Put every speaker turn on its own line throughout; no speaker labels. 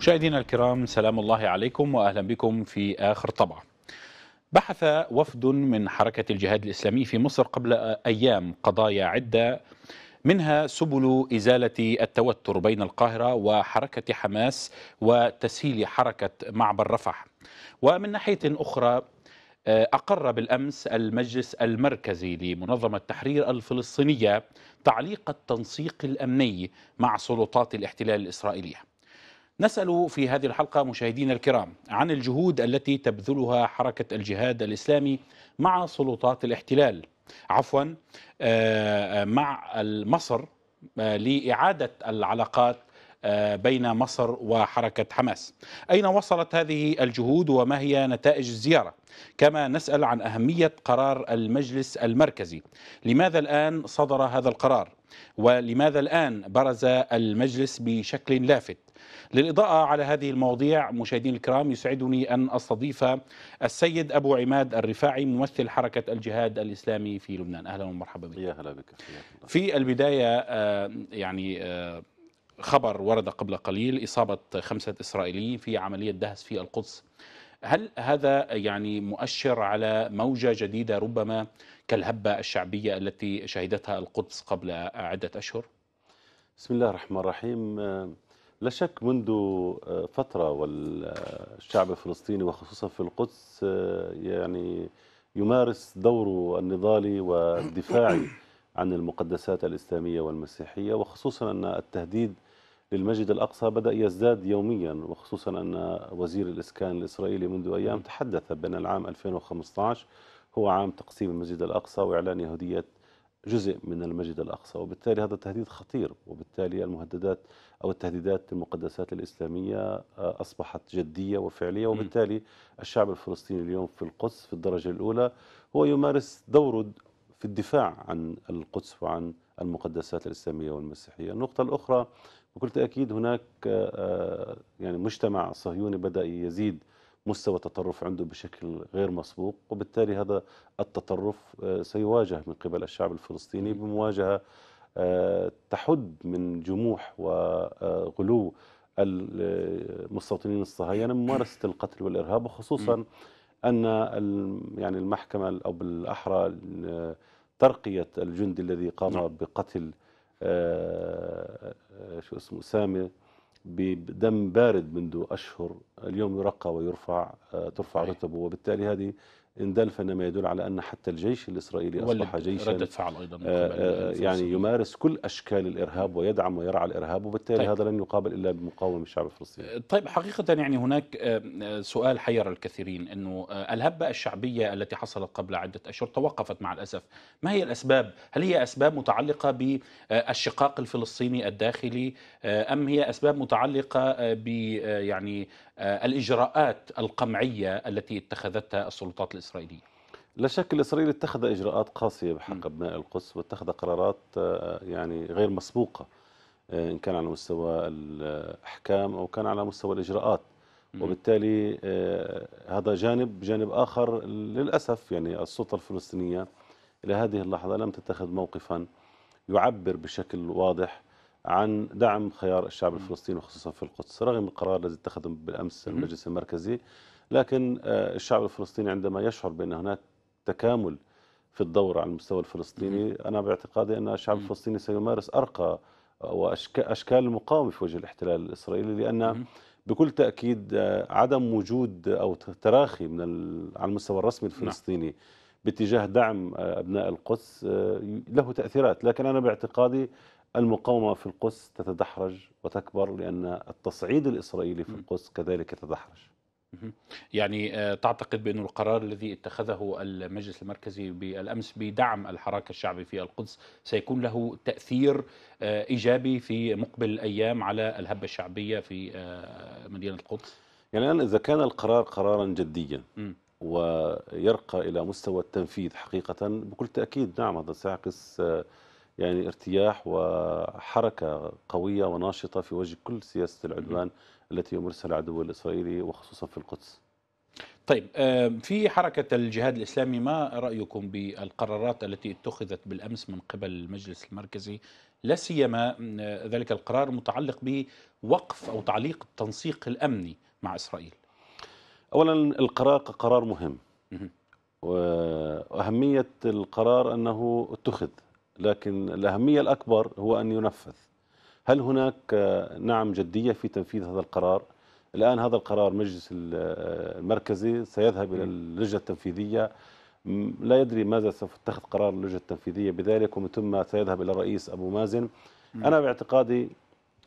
مشاهدينا الكرام سلام الله عليكم واهلا بكم في اخر طبعه. بحث وفد من حركه الجهاد الاسلامي في مصر قبل ايام قضايا عده منها سبل ازاله التوتر بين القاهره وحركه حماس وتسهيل حركه معبر رفح. ومن ناحيه اخرى آه، أقر بالأمس المجلس المركزي لمنظمة التحرير الفلسطينية تعليق التنسيق الأمني مع سلطات الاحتلال الإسرائيلية نسأل في هذه الحلقة مشاهدينا الكرام عن الجهود التي تبذلها حركة الجهاد الإسلامي مع سلطات الاحتلال عفوا آه، آه، مع مصر آه، لإعادة العلاقات بين مصر وحركة حماس أين وصلت هذه الجهود وما هي نتائج الزيارة كما نسأل عن أهمية قرار المجلس المركزي لماذا الآن صدر هذا القرار ولماذا الآن برز المجلس بشكل لافت للإضاءة على هذه المواضيع مشاهدينا الكرام يسعدني أن أستضيف السيد أبو عماد الرفاعي ممثل حركة الجهاد الإسلامي في لبنان أهلا ومرحبا بك يا هلا بك في البداية آه، يعني آه، خبر ورد قبل قليل إصابة خمسة إسرائيليين في عملية دهس في القدس هل هذا يعني مؤشر على موجة جديدة ربما كالهبة الشعبية التي شهدتها القدس قبل عدة أشهر؟
بسم الله الرحمن الرحيم آه، لا شك منذ آه، فترة والشعب الفلسطيني وخصوصا في القدس آه، يعني يمارس دوره النضالي والدفاعي عن المقدسات الإسلامية والمسيحية وخصوصا أن التهديد للمسجد الأقصى بدأ يزداد يوميا وخصوصا أن وزير الإسكان الإسرائيلي منذ أيام تحدث بأن العام 2015 هو عام تقسيم المسجد الأقصى وإعلان يهودية جزء من المسجد الأقصى وبالتالي هذا تهديد خطير وبالتالي المهددات أو التهديدات للمقدسات الإسلامية آه، أصبحت جدية وفعلية وبالتالي الشعب الفلسطيني اليوم في القدس في الدرجة الأولى هو يمارس دوره في الدفاع عن القدس وعن المقدسات الإسلامية والمسيحية النقطة الأخرى بكل تأكيد هناك آه، آه، يعني مجتمع صهيوني بدأ يزيد مستوى التطرف عنده بشكل غير مسبوق وبالتالي هذا التطرف آه، سيواجه من قبل الشعب الفلسطيني بمواجهة آه، تحد من جموح وغلو آه، المستوطنين الصهاينة ممارسة القتل والإرهاب وخصوصا أن يعني المحكمة أو بالأحرى ترقية الجندي الذي قام نعم. بقتل شو اسمه سامي بدم بارد منذ أشهر اليوم يرقى ويرفع آه، ترفع رتبه وبالتالي هذه إن دل فإنما يدل على أن حتى الجيش الإسرائيلي أصبح جيشا ردة فعل أيضا من آه، قبل آه، يعني يمارس كل أشكال الإرهاب ويدعم ويرعى الإرهاب وبالتالي طيب. هذا لن يقابل إلا بمقاومة الشعب الفلسطيني
آه، طيب حقيقة يعني هناك سؤال حير الكثيرين أنه الهبة الشعبية التي حصلت قبل عدة أشهر توقفت مع الأسف ما هي الأسباب؟ هل هي أسباب متعلقة بالشقاق الفلسطيني الداخلي أم هي أسباب متعلقة ب يعني آه، الاجراءات القمعيه التي اتخذتها السلطات الاسرائيليه؟
لا شك الاسرائيل اتخذ اجراءات قاسيه بحق ابناء القدس واتخذ قرارات آه، يعني غير مسبوقه آه، ان كان على مستوى الاحكام او كان على مستوى الاجراءات وبالتالي هذا جانب جانب اخر للاسف يعني السلطه الفلسطينيه الى هذه اللحظه لم تتخذ موقفا يعبر بشكل واضح عن دعم خيار الشعب الفلسطيني وخصوصا في القدس رغم القرار الذي اتخذه بالأمس المجلس المركزي لكن آه، الشعب الفلسطيني عندما يشعر بأن هناك تكامل في الدور على المستوى الفلسطيني أنا باعتقادي أن الشعب الفلسطيني سيمارس أرقى وأشكال المقاومة في وجه الاحتلال الإسرائيلي لأن بكل تأكيد آه، عدم وجود أو تراخي من على المستوى الرسمي نعم. الفلسطيني باتجاه دعم آه، أبناء القدس له تأثيرات لكن أنا باعتقادي المقاومة في القدس تتدحرج وتكبر لأن التصعيد الإسرائيلي في القدس كذلك يتدحرج
يعني آه، تعتقد بأن القرار الذي اتخذه المجلس المركزي بالأمس بدعم الحراك الشعبي في القدس سيكون له تأثير آه، إيجابي في مقبل الأيام على الهبة الشعبية في آه، مدينة القدس
يعني أنا إذا كان القرار قرارا جديا ويرقى إلى مستوى التنفيذ حقيقة بكل تأكيد نعم هذا سيعكس يعني ارتياح وحركة قوية وناشطة في وجه كل سياسة العدوان التي يمارسها العدو الإسرائيلي وخصوصا في القدس
طيب في حركة الجهاد الإسلامي ما رأيكم بالقرارات التي اتخذت بالأمس من قبل المجلس المركزي لا سيما ذلك القرار المتعلق بوقف أو تعليق التنسيق الأمني مع إسرائيل
أولا القرار قرار مهم وأهمية القرار أنه اتخذ لكن الأهمية الأكبر هو أن ينفذ هل هناك آه، نعم جدية في تنفيذ هذا القرار الآن هذا القرار مجلس آه، المركزي سيذهب إلى اللجنة التنفيذية لا يدري ماذا سوف تتخذ قرار اللجنة التنفيذية بذلك ومن ثم سيذهب إلى الرئيس أبو مازن أنا باعتقادي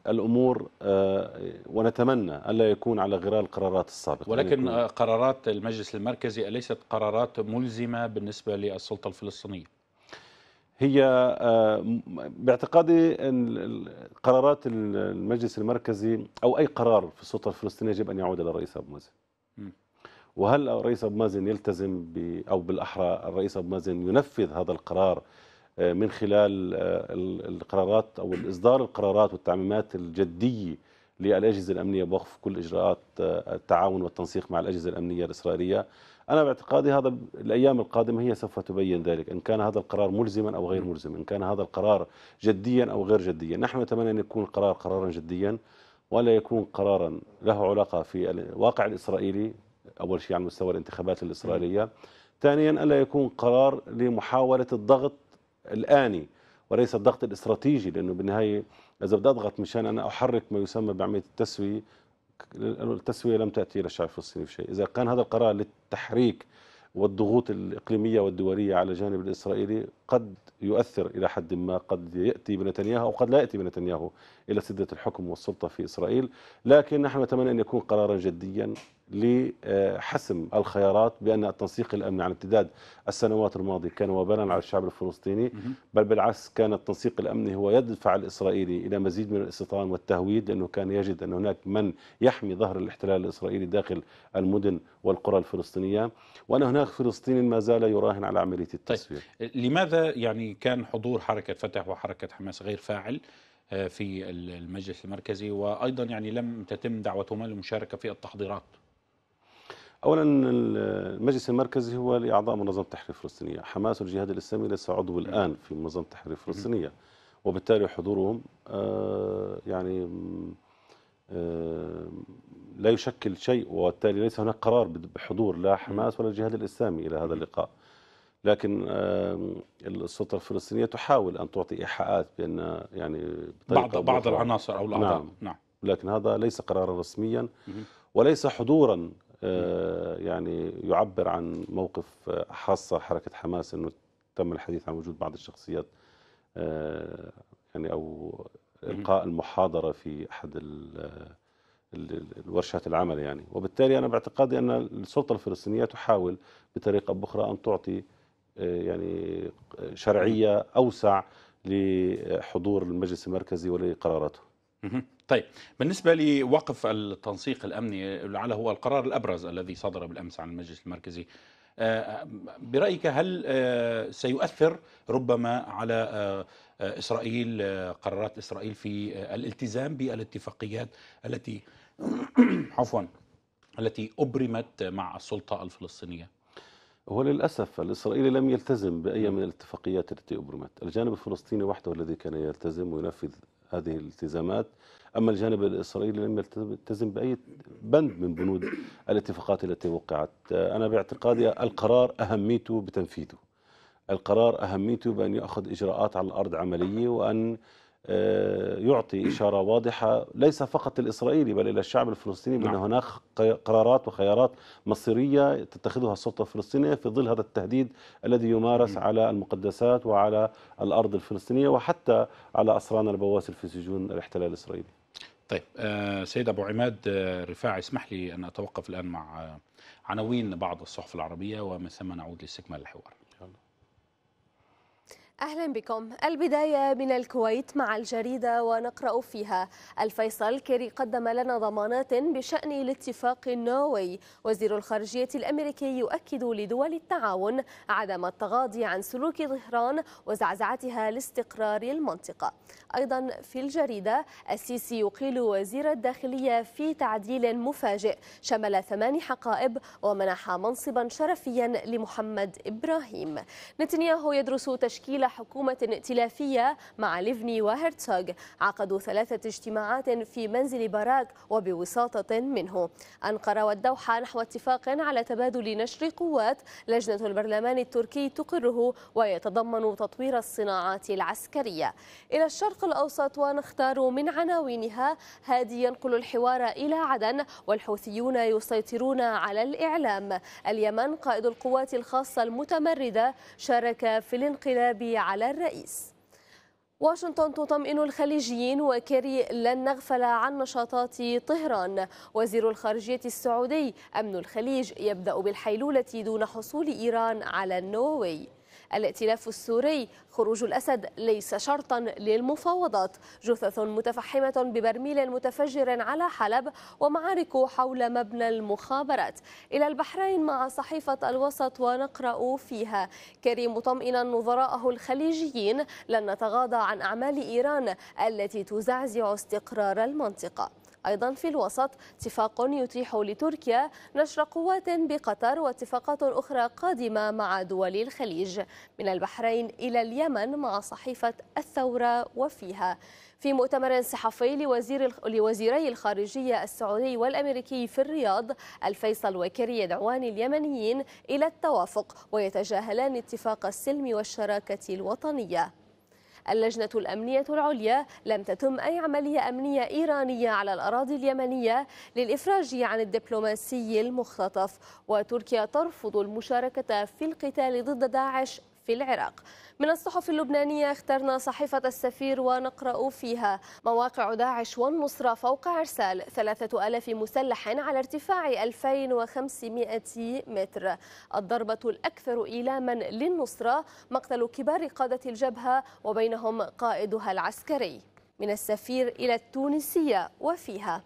الامور آه، ونتمنى الا يكون على غرار القرارات السابقه ولكن يعني
قرارات المجلس المركزي اليست قرارات ملزمه بالنسبه للسلطه الفلسطينيه
هي آه، باعتقادي قرارات المجلس المركزي او اي قرار في السلطه الفلسطينيه يجب ان يعود الى الرئيس ابو مازن. وهل الرئيس ابو مازن يلتزم او بالاحرى الرئيس ابو مازن ينفذ هذا القرار آه، من خلال آه، القرارات او اصدار القرارات والتعميمات الجديه للأجهزة الأمنية بوقف كل إجراءات آه، التعاون والتنسيق مع الأجهزة الأمنية الإسرائيلية أنا باعتقادي هذا الأيام القادمة هي سوف تبين ذلك إن كان هذا القرار ملزما أو غير ملزم إن كان هذا القرار جديا أو غير جديا نحن نتمنى أن يكون القرار قرارا جديا ولا يكون قرارا له علاقة في الواقع الإسرائيلي أول شيء على مستوى الانتخابات الإسرائيلية ثانيا ألا يكون قرار لمحاولة الضغط الآني وليس الضغط الاستراتيجي لأنه بالنهاية اذا بدي اضغط مشان انا احرك ما يسمى بعمليه التسويه التسويه لم تاتي الى الشعب الفلسطيني بشيء، اذا كان هذا القرار للتحريك والضغوط الاقليميه والدوليه على الجانب الاسرائيلي قد يؤثر الى حد ما، قد ياتي بنتنياهو او قد لا ياتي بنتنياهو إلى سدة الحكم والسلطة في إسرائيل لكن نحن نتمنى أن يكون قرارا جديا لحسم الخيارات بأن التنسيق الأمني على امتداد السنوات الماضية كان وبالا على الشعب الفلسطيني بل بالعكس كان التنسيق الأمني هو يدفع الإسرائيلي إلى مزيد من الاستيطان والتهويد لأنه كان يجد أن هناك من يحمي ظهر الاحتلال الإسرائيلي داخل المدن والقرى الفلسطينية وأن هناك فلسطيني ما زال يراهن على عملية طيب، التسويق
طيب. لماذا يعني كان حضور حركة فتح وحركة حماس غير فاعل آه، في المجلس المركزي وايضا يعني لم تتم دعوتهما للمشاركه في
التحضيرات اولا المجلس المركزي هو لاعضاء منظمه التحرير الفلسطينيه حماس والجهاد الاسلامي ليس عضو الان في منظمه التحرير الفلسطينيه وبالتالي حضورهم آه، يعني لا يشكل شيء وبالتالي ليس هناك قرار بحضور لا حماس ولا الجهاد الاسلامي الى هذا اللقاء لكن السلطه الفلسطينيه تحاول ان تعطي ايحاءات بان يعني بعض بعض العناصر او الاعضاء نعم, نعم لكن هذا ليس قرارا رسميا وليس حضورا آه، يعني يعبر عن موقف حاصه آه، حركه حماس انه تم الحديث عن وجود بعض الشخصيات آه، يعني او القاء المحاضره في احد الورشات العمل يعني وبالتالي انا باعتقادي ان السلطه الفلسطينيه تحاول بطريقه أو بأخرى ان تعطي يعني شرعيه اوسع لحضور المجلس المركزي ولقراراته.
طيب بالنسبه لوقف التنسيق الامني على هو القرار الابرز الذي صدر بالامس عن المجلس المركزي آه، برايك هل آه، سيؤثر ربما على آه، اسرائيل قرارات اسرائيل في الالتزام بالاتفاقيات التي عفوا التي ابرمت مع السلطه الفلسطينيه؟
هو للأسف الإسرائيلي لم يلتزم بأي نعم. من الاتفاقيات التي أبرمت الجانب الفلسطيني وحده الذي كان يلتزم وينفذ هذه الالتزامات أما الجانب الإسرائيلي لم يلتزم بأي بند من بنود الاتفاقات التي وقعت أنا باعتقادي القرار أهميته بتنفيذه القرار أهميته بأن يأخذ إجراءات على الأرض عملية وأن آه، يعطي إشارة واضحة ليس فقط الإسرائيلي بل إلى الشعب الفلسطيني بأن نعم. هناك قرارات وخيارات مصيرية تتخذها السلطة الفلسطينية في ظل هذا التهديد الذي يمارس على المقدسات وعلى الأرض الفلسطينية وحتى على أسرانا البواسل في سجون الاحتلال الإسرائيلي
طيب آه، سيد أبو عماد آه، رفاعي اسمح لي أن أتوقف الآن مع عناوين بعض الصحف العربية ومن ثم نعود لاستكمال الحوار
أهلا بكم البداية من الكويت مع الجريدة ونقرأ فيها الفيصل كيري قدم لنا ضمانات بشأن الاتفاق النووي وزير الخارجية الأمريكي يؤكد لدول التعاون عدم التغاضي عن سلوك طهران وزعزعتها لاستقرار المنطقة أيضا في الجريدة السيسي يقيل وزير الداخلية في تعديل مفاجئ شمل ثمان حقائب ومنح منصبا شرفيا لمحمد إبراهيم نتنياهو يدرس تشكيل حكومة ائتلافية مع ليفني وهرتسوغ عقدوا ثلاثة اجتماعات في منزل باراك وبوساطة منه أنقرة والدوحة نحو اتفاق على تبادل نشر قوات لجنة البرلمان التركي تقره ويتضمن تطوير الصناعات العسكرية إلى الشرق الأوسط ونختار من عناوينها هادي ينقل الحوار إلى عدن والحوثيون يسيطرون على الإعلام اليمن قائد القوات الخاصة المتمردة شارك في الانقلاب على الرئيس واشنطن تطمئن الخليجيين وكاري لن نغفل عن نشاطات طهران وزير الخارجية السعودي أمن الخليج يبدأ بالحيلولة دون حصول إيران على النووي الائتلاف السوري خروج الأسد ليس شرطا للمفاوضات جثث متفحمة ببرميل متفجر على حلب ومعارك حول مبنى المخابرات إلى البحرين مع صحيفة الوسط ونقرأ فيها كريم مطمئنا نظراءه الخليجيين لن نتغاضى عن أعمال إيران التي تزعزع استقرار المنطقة أيضا في الوسط اتفاق يتيح لتركيا نشر قوات بقطر واتفاقات أخرى قادمة مع دول الخليج من البحرين إلى اليمن مع صحيفة الثورة وفيها في مؤتمر صحفي لوزير لوزيري الخارجية السعودي والأمريكي في الرياض الفيصل وكري يدعوان اليمنيين إلى التوافق ويتجاهلان اتفاق السلم والشراكة الوطنية اللجنة الأمنية العليا لم تتم أي عملية أمنية إيرانية على الأراضي اليمنية للإفراج عن الدبلوماسي المختطف وتركيا ترفض المشاركة في القتال ضد داعش في العراق من الصحف اللبنانية اخترنا صحيفة السفير ونقرأ فيها مواقع داعش والنصرة فوق عرسال 3000 مسلح على ارتفاع 2500 متر الضربة الأكثر إيلاما للنصرة مقتل كبار قادة الجبهة وبينهم قائدها العسكري من السفير إلى التونسية وفيها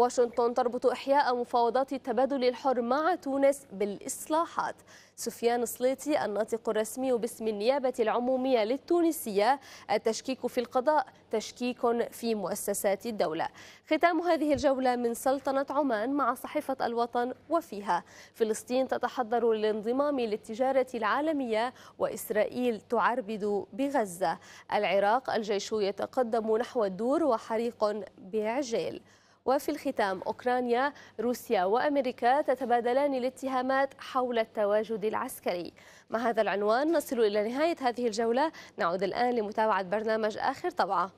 واشنطن تربط إحياء مفاوضات التبادل الحر مع تونس بالإصلاحات سفيان صليتي الناطق الرسمي باسم النيابة العمومية للتونسية التشكيك في القضاء تشكيك في مؤسسات الدولة ختام هذه الجولة من سلطنة عمان مع صحيفة الوطن وفيها فلسطين تتحضر للانضمام للتجارة العالمية وإسرائيل تعربد بغزة العراق الجيش يتقدم نحو الدور وحريق بعجيل وفي الختام أوكرانيا روسيا وأمريكا تتبادلان الاتهامات حول التواجد العسكري مع هذا العنوان نصل إلى نهاية هذه الجولة نعود الآن لمتابعة برنامج آخر طبعة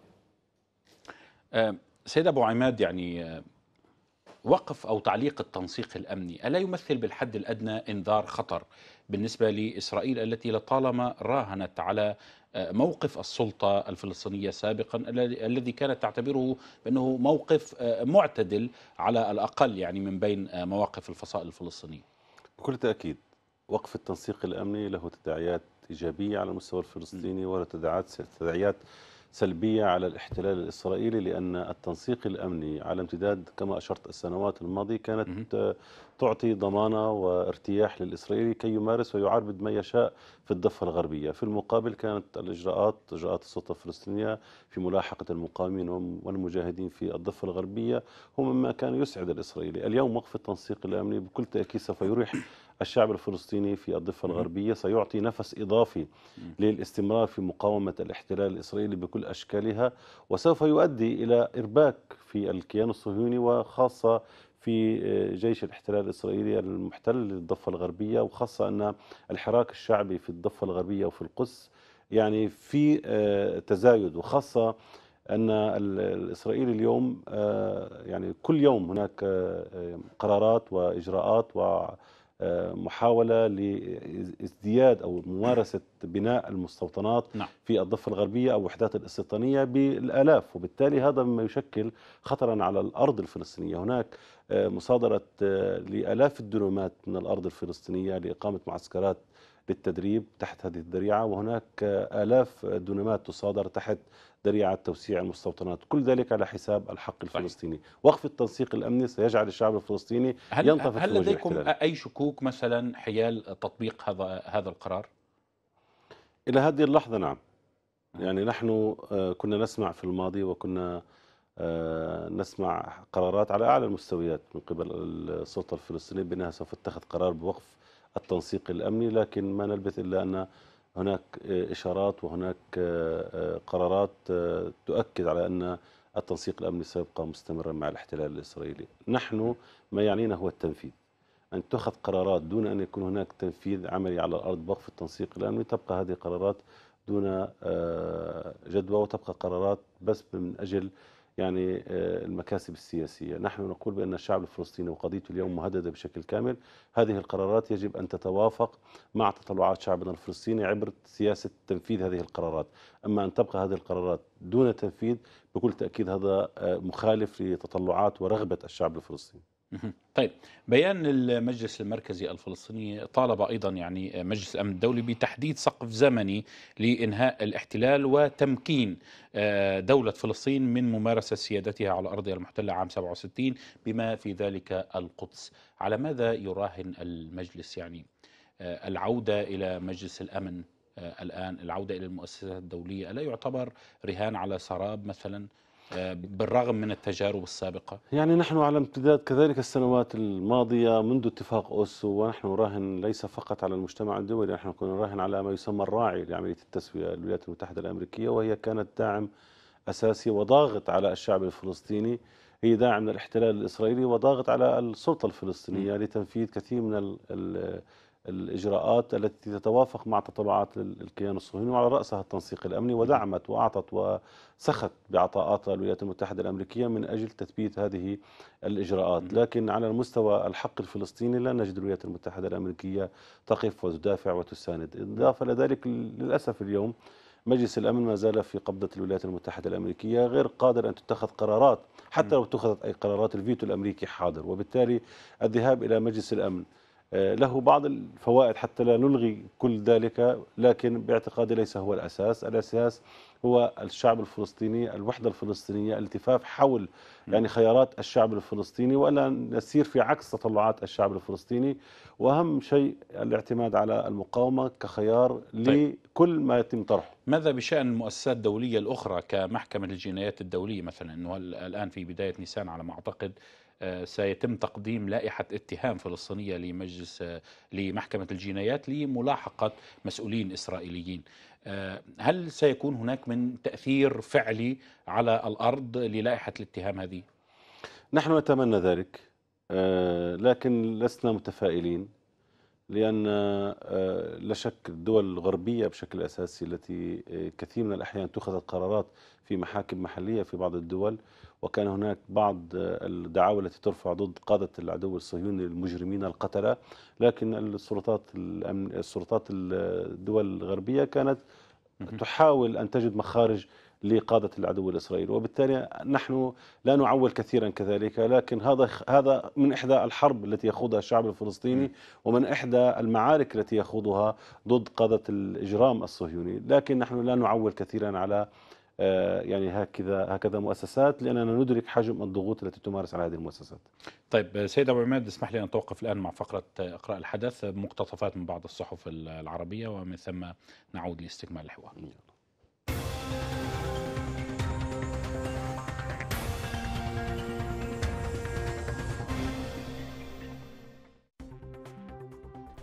أه، سيد أبو عماد يعني أه، وقف أو تعليق التنسيق الأمني ألا يمثل بالحد الأدنى إنذار خطر بالنسبة لإسرائيل التي لطالما راهنت على موقف السلطة الفلسطينية سابقا الذي كانت تعتبره بأنه موقف آه، معتدل على الأقل يعني من بين آه،
مواقف الفصائل الفلسطينية بكل تأكيد وقف التنسيق الأمني له تداعيات إيجابية على المستوى الفلسطيني وله تداعيات تداعيات سلبية على الاحتلال الإسرائيلي لأن التنسيق الأمني على امتداد كما أشرت السنوات الماضية كانت تعطي ضمانة وارتياح للإسرائيلي كي يمارس ويعربد ما يشاء في الضفة الغربية في المقابل كانت الإجراءات إجراءات السلطة الفلسطينية في ملاحقة المقاومين والمجاهدين في الضفة الغربية هم ما كان يسعد الإسرائيلي اليوم وقف التنسيق الأمني بكل تأكيد سوف يريح الشعب الفلسطيني في الضفة الغربية سيعطي نفس إضافي للاستمرار في مقاومة الاحتلال الإسرائيلي بكل أشكالها وسوف يؤدي إلى إرباك في الكيان الصهيوني وخاصة في آه، جيش الاحتلال الإسرائيلي المحتل للضفة الغربية وخاصة أن الحراك الشعبي في الضفة الغربية وفي القدس يعني في آه، تزايد وخاصة أن الإسرائيلي اليوم آه، يعني كل يوم هناك قرارات وإجراءات و محاولة لازدياد أو ممارسة بناء المستوطنات نعم. في الضفة الغربية أو وحدات الاستيطانية بالآلاف وبالتالي هذا مما يشكل خطرا على الأرض الفلسطينية هناك آه، مصادرة آه، لآلاف الدنومات من الأرض الفلسطينية لإقامة معسكرات بالتدريب تحت هذه الذريعة وهناك آلاف دونمات تصادر تحت ذريعة توسيع المستوطنات كل ذلك على حساب الحق الفلسطيني وقف التنسيق الأمني سيجعل الشعب الفلسطيني هل ينطفئ هل لديكم
أي شكوك مثلا حيال تطبيق هذا هذا القرار؟
إلى هذه اللحظة نعم, نعم. يعني نحن آه، كنا نسمع في الماضي وكنا آه، نسمع قرارات على أعلى المستويات من قبل السلطة الفلسطينية بأنها سوف تتخذ قرار بوقف التنسيق الامني لكن ما نلبث الا ان هناك اشارات وهناك قرارات تؤكد على ان التنسيق الامني سيبقى مستمرا مع الاحتلال الاسرائيلي. نحن ما يعنينا هو التنفيذ. ان تؤخذ قرارات دون ان يكون هناك تنفيذ عملي على الارض بوقف التنسيق الامني تبقى هذه قرارات دون آه، جدوى وتبقى قرارات بس من اجل يعني آه، المكاسب السياسية نحن نقول بأن الشعب الفلسطيني وقضيته اليوم مهددة بشكل كامل هذه القرارات يجب أن تتوافق مع تطلعات شعبنا الفلسطيني عبر سياسة تنفيذ هذه القرارات أما أن تبقى هذه القرارات دون تنفيذ بكل تأكيد هذا آه، مخالف لتطلعات ورغبة الشعب الفلسطيني طيب
بيان المجلس المركزي الفلسطيني طالب ايضا يعني مجلس الامن الدولي بتحديد سقف زمني لانهاء الاحتلال وتمكين آه، دوله فلسطين من ممارسه سيادتها على ارضها المحتله عام 67 بما في ذلك القدس على ماذا يراهن المجلس يعني آه، العوده الى مجلس الامن آه، الان العوده الى المؤسسات الدوليه الا يعتبر رهان على سراب مثلا بالرغم من التجارب السابقة
يعني نحن على امتداد كذلك السنوات الماضية منذ اتفاق أوسو ونحن نراهن ليس فقط على المجتمع الدولي نحن كنا نراهن على ما يسمى الراعي لعملية التسوية الولايات المتحدة الأمريكية وهي كانت داعم أساسي وضاغط على الشعب الفلسطيني هي داعم للاحتلال الإسرائيلي وضاغط على السلطة الفلسطينية لتنفيذ كثير من الإجراءات التي تتوافق مع تطلعات الكيان الصهيوني وعلى رأسها التنسيق الأمني ودعمت وأعطت وسخت بعطاءاتها الولايات المتحدة الأمريكية من أجل تثبيت هذه الإجراءات لكن على المستوى الحق الفلسطيني لا نجد الولايات المتحدة الأمريكية تقف وتدافع وتساند إضافة لذلك للأسف اليوم مجلس الامن ما زال في قبضه الولايات المتحده الامريكيه غير قادر ان تتخذ قرارات حتى لو اتخذت اي قرارات الفيتو الامريكي حاضر وبالتالي الذهاب الى مجلس الامن له بعض الفوائد حتى لا نلغي كل ذلك لكن باعتقادي ليس هو الأساس الأساس هو الشعب الفلسطيني الوحدة الفلسطينية الالتفاف حول يعني خيارات الشعب الفلسطيني وألا نسير في عكس تطلعات الشعب الفلسطيني وأهم شيء الاعتماد على المقاومة كخيار طيب. لكل ما يتم طرحه
ماذا بشأن المؤسسات الدولية الأخرى كمحكمة الجنايات الدولية مثلا أنه الآن في بداية نيسان على ما أعتقد سيتم تقديم لائحة اتهام فلسطينية لمجلس لمحكمة الجنايات لملاحقة مسؤولين إسرائيليين آه، هل سيكون هناك من تأثير فعلي على الأرض للائحة الاتهام هذه؟
نحن نتمنى ذلك آه، لكن لسنا متفائلين لأن آه، لا شك الدول الغربية بشكل أساسي التي آه، كثير من الأحيان اتخذت قرارات في محاكم محلية في بعض الدول وكان هناك بعض آه، الدعاوى التي ترفع ضد قادة العدو الصهيوني المجرمين القتلة لكن السلطات الأمن السلطات الدول الغربية كانت تحاول أن تجد مخارج لقادة العدو الإسرائيلي وبالتالي نحن لا نعول كثيرا كذلك لكن هذا هذا من إحدى الحرب التي يخوضها الشعب الفلسطيني ومن إحدى المعارك التي يخوضها ضد قادة الإجرام الصهيوني لكن نحن لا نعول كثيرا على آه، يعني هكذا هكذا مؤسسات لاننا ندرك حجم الضغوط التي تمارس على هذه المؤسسات.
طيب سيد ابو عماد اسمح لي ان اتوقف الان مع فقره اقراء الحدث مقتطفات من بعض الصحف العربيه ومن ثم نعود لاستكمال الحوار. نعم.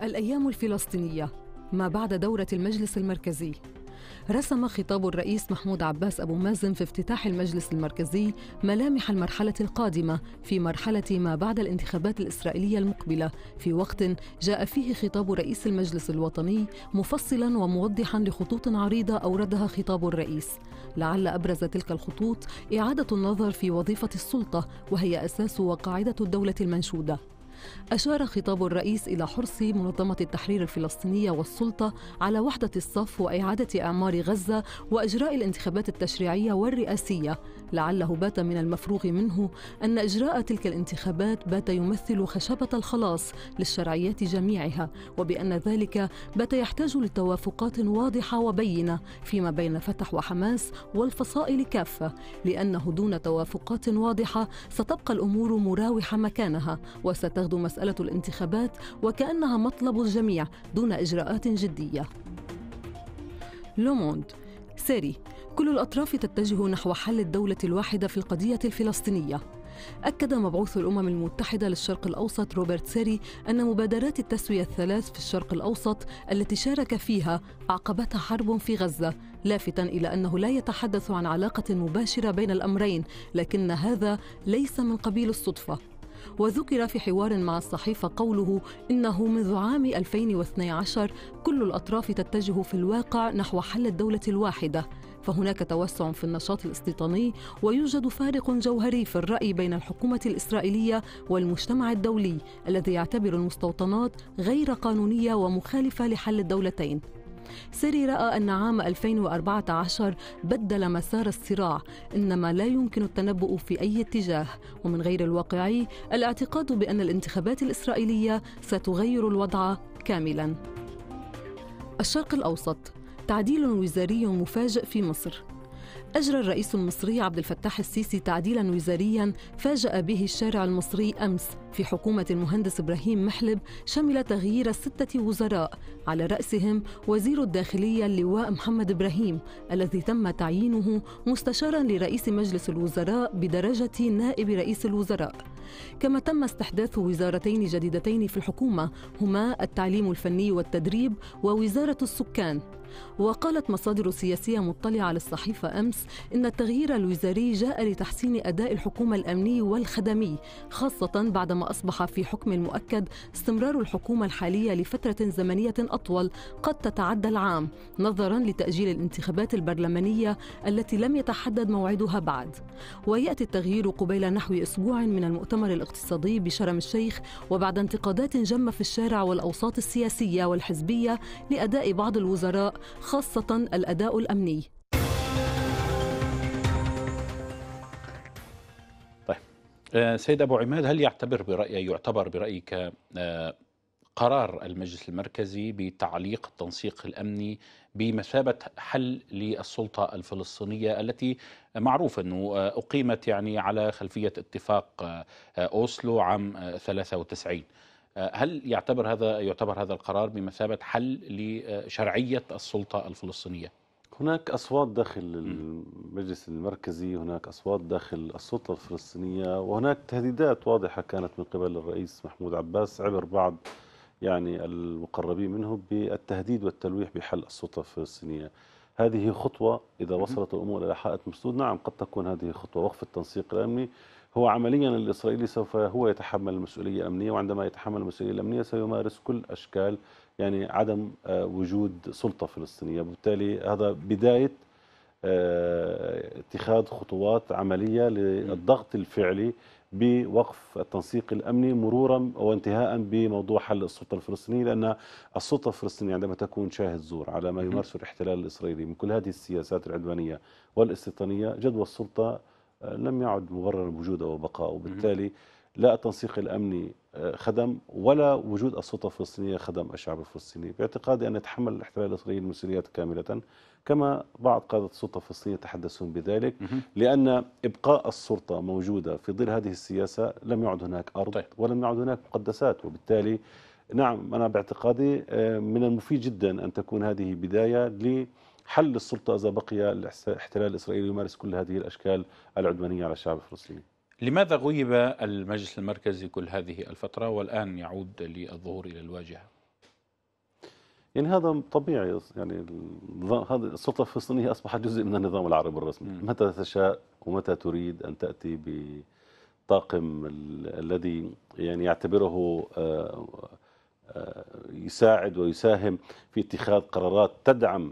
الأيام الفلسطينية ما بعد دورة المجلس المركزي رسم خطاب الرئيس محمود عباس أبو مازن في افتتاح المجلس المركزي ملامح المرحلة القادمة في مرحلة ما بعد الانتخابات الإسرائيلية المقبلة في وقت جاء فيه خطاب رئيس المجلس الوطني مفصلا وموضحا لخطوط عريضة أوردها خطاب الرئيس لعل أبرز تلك الخطوط إعادة النظر في وظيفة السلطة وهي أساس وقاعدة الدولة المنشودة أشار خطاب الرئيس إلى حرص منظمة التحرير الفلسطينية والسلطة على وحدة الصف وإعادة أعمار غزة وإجراء الانتخابات التشريعية والرئاسية لعله بات من المفروغ منه أن إجراء تلك الانتخابات بات يمثل خشبة الخلاص للشرعيات جميعها وبأن ذلك بات يحتاج لتوافقات واضحة وبينة فيما بين فتح وحماس والفصائل كافة لأنه دون توافقات واضحة ستبقى الأمور مراوحة مكانها وستغ تاخذ مساله الانتخابات وكانها مطلب الجميع دون اجراءات جديه لوموند ساري كل الأطراف تتجه نحو حل الدولة الواحدة في القضية الفلسطينية أكد مبعوث الأمم المتحدة للشرق الأوسط روبرت سيري أن مبادرات التسوية الثلاث في الشرق الأوسط التي شارك فيها أعقبتها حرب في غزة لافتا إلى أنه لا يتحدث عن علاقة مباشرة بين الأمرين لكن هذا ليس من قبيل الصدفة وذكر في حوار مع الصحيفة قوله إنه منذ عام 2012 كل الأطراف تتجه في الواقع نحو حل الدولة الواحدة فهناك توسع في النشاط الاستيطاني ويوجد فارق جوهري في الرأي بين الحكومة الإسرائيلية والمجتمع الدولي الذي يعتبر المستوطنات غير قانونية ومخالفة لحل الدولتين سيري رأى أن عام 2014 بدل مسار الصراع إنما لا يمكن التنبؤ في أي اتجاه ومن غير الواقعي الاعتقاد بأن الانتخابات الإسرائيلية ستغير الوضع كاملا الشرق الأوسط تعديل وزاري مفاجئ في مصر أجرى الرئيس المصري عبد الفتاح السيسي تعديلا وزاريا فاجأ به الشارع المصري أمس في حكومة المهندس إبراهيم محلب شمل تغيير ستة وزراء على رأسهم وزير الداخلية اللواء محمد إبراهيم الذي تم تعيينه مستشارا لرئيس مجلس الوزراء بدرجة نائب رئيس الوزراء كما تم استحداث وزارتين جديدتين في الحكومة هما التعليم الفني والتدريب ووزارة السكان وقالت مصادر سياسية مطلعة للصحيفة أمس إن التغيير الوزاري جاء لتحسين أداء الحكومة الأمني والخدمي خاصة بعدما أصبح في حكم مؤكد استمرار الحكومة الحالية لفترة زمنية أطول قد تتعدى العام نظرا لتأجيل الانتخابات البرلمانية التي لم يتحدد موعدها بعد ويأتي التغيير قبيل نحو أسبوع من المؤتمر الاقتصادي بشرم الشيخ وبعد انتقادات جمة في الشارع والأوساط السياسية والحزبية لأداء بعض الوزراء خاصة الأداء الأمني
طيب آه، سيد أبو عماد هل يعتبر برأي يعتبر برأيك آه، قرار المجلس المركزي بتعليق التنسيق الامني بمثابه حل للسلطه الفلسطينيه التي معروف انه آه، اقيمت يعني على خلفيه اتفاق اوسلو عام 93 هل يعتبر هذا يعتبر هذا القرار بمثابه حل لشرعيه السلطه الفلسطينيه؟
هناك اصوات داخل المجلس المركزي، هناك اصوات داخل السلطه الفلسطينيه، وهناك تهديدات واضحه كانت من قبل الرئيس محمود عباس عبر بعض يعني المقربين منه بالتهديد والتلويح بحل السلطه الفلسطينيه. هذه خطوه اذا وصلت الامور الى حائط مسدود، نعم قد تكون هذه خطوه وقف التنسيق الامني هو عمليا الإسرائيلي سوف هو يتحمل المسؤولية الأمنية وعندما يتحمل المسؤولية الأمنية سيمارس كل أشكال يعني عدم آه، وجود سلطة فلسطينية وبالتالي هذا بداية آه، اتخاذ خطوات عملية للضغط الفعلي بوقف التنسيق الامني مرورا وانتهاء بموضوع حل السلطه الفلسطينيه لان السلطه الفلسطينيه عندما تكون شاهد زور على ما يمارسه الاحتلال الاسرائيلي من كل هذه السياسات العدوانيه والاستيطانيه جدوى السلطه لم يعد مبررا وجوده وبقائه وبالتالي لا التنسيق الأمني آه، خدم ولا وجود السلطة الفلسطينية خدم الشعب الفلسطيني باعتقادي أن يتحمل الاحتلال الإسرائيلي المسؤوليات كاملة كما بعض قادة السلطة الفلسطينية يتحدثون بذلك لأن إبقاء السلطة موجودة في ظل هذه السياسة لم يعد هناك أرض طيب. ولم يعد هناك مقدسات وبالتالي نعم أنا باعتقادي آه، من المفيد جدا أن تكون هذه بداية ل حل السلطة إذا بقي الاحتلال الإسرائيلي يمارس كل هذه الأشكال العدوانية على الشعب الفلسطيني
لماذا غيب المجلس المركزي كل هذه الفترة والآن يعود للظهور إلى الواجهة؟
يعني هذا طبيعي يعني هذا السلطة الفلسطينية أصبحت جزء من النظام العربي الرسمي م. متى تشاء ومتى تريد أن تأتي بطاقم الذي يعني يعتبره آه، آه، يساعد ويساهم في اتخاذ قرارات تدعم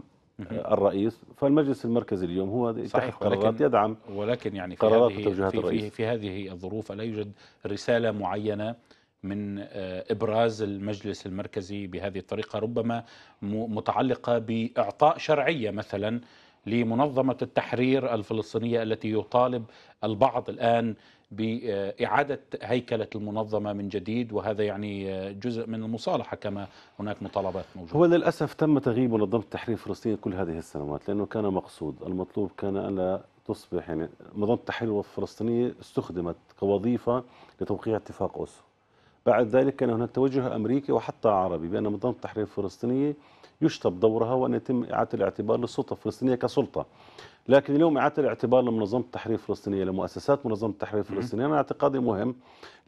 الرئيس فالمجلس المركزي اليوم هو يتخذ قرارات يدعم ولكن يعني في قرارات هذه وتوجيهات في, الرئيس.
في هذه الظروف لا يوجد رسالة معينة من آه، إبراز المجلس المركزي بهذه الطريقة ربما متعلقة بإعطاء شرعية مثلا لمنظمة التحرير الفلسطينية التي يطالب البعض الآن بإعادة هيكلة المنظمة من جديد وهذا يعني جزء من المصالحة كما هناك مطالبات موجودة هو للأسف
تم تغييب منظمة التحرير الفلسطينية كل هذه السنوات لأنه كان مقصود المطلوب كان ألا تصبح يعني منظمة التحرير الفلسطينية استخدمت كوظيفة لتوقيع اتفاق أوسلو بعد ذلك كان هناك توجه أمريكي وحتى عربي بأن منظمة التحرير الفلسطينية يشطب دورها وأن يتم إعادة الاعتبار للسلطة الفلسطينية كسلطة لكن اليوم إعادة الاعتبار لمنظمة التحرير الفلسطينية لمؤسسات منظمة التحرير الفلسطينية أنا اعتقادي مهم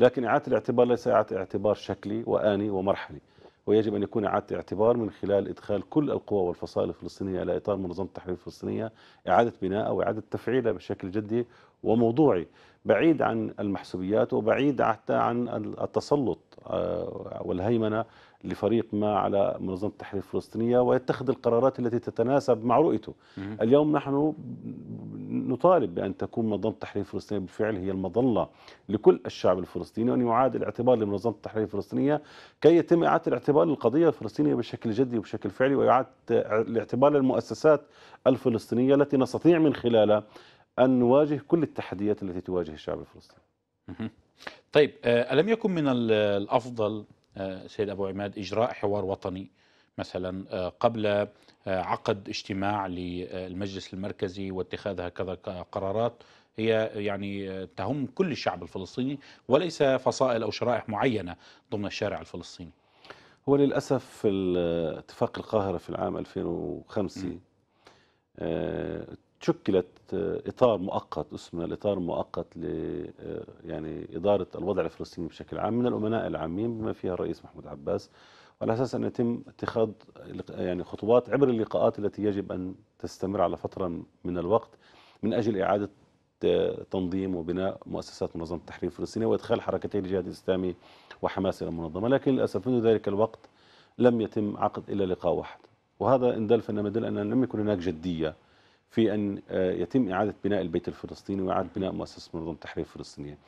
لكن إعادة الاعتبار ليس إعادة اعتبار شكلي وآني ومرحلي ويجب أن يكون إعادة اعتبار من خلال إدخال كل القوى والفصائل الفلسطينية إلى إطار منظمة التحرير الفلسطينية إعادة بناء وإعادة تفعيلها بشكل جدي وموضوعي بعيد عن المحسوبيات وبعيد حتى عن التسلط آه، والهيمنة لفريق ما على منظمة التحرير الفلسطينية ويتخذ القرارات التي تتناسب مع رؤيته اليوم نحن نطالب بأن تكون منظمة التحرير الفلسطينية بالفعل هي المظلة لكل الشعب الفلسطيني وأن يعاد الاعتبار لمنظمة التحرير الفلسطينية كي يتم إعادة الاعتبار للقضية الفلسطينية بشكل جدي وبشكل فعلي ويعاد الاعتبار للمؤسسات الفلسطينية التي نستطيع من خلالها أن نواجه كل التحديات التي تواجه الشعب الفلسطيني
طيب آه، ألم يكن من الأفضل آه، سيد أبو عماد إجراء حوار وطني مثلا آه، قبل آه، عقد اجتماع للمجلس المركزي واتخاذ هكذا قرارات هي يعني تهم كل الشعب الفلسطيني وليس فصائل أو شرائح معينة ضمن
الشارع الفلسطيني هو للأسف اتفاق القاهرة في العام 2005 م. شكلت آه، اطار مؤقت اسمه الاطار المؤقت ل آه، يعني اداره الوضع الفلسطيني بشكل عام من الامناء العامين بما فيها الرئيس محمود عباس وعلى اساس ان يتم اتخاذ يعني خطوات عبر اللقاءات التي يجب ان تستمر على فتره من الوقت من اجل اعاده آه، تنظيم وبناء مؤسسات منظمه التحرير الفلسطينيه وادخال حركتي الجهاد الاسلامي وحماس الى المنظمه، لكن للاسف منذ ذلك الوقت لم يتم عقد الا لقاء واحد، وهذا ان دل فانما ان لم يكن هناك جديه في أن آه، يتم إعادة بناء البيت الفلسطيني وإعادة بناء مؤسسة منظمة التحرير الفلسطينية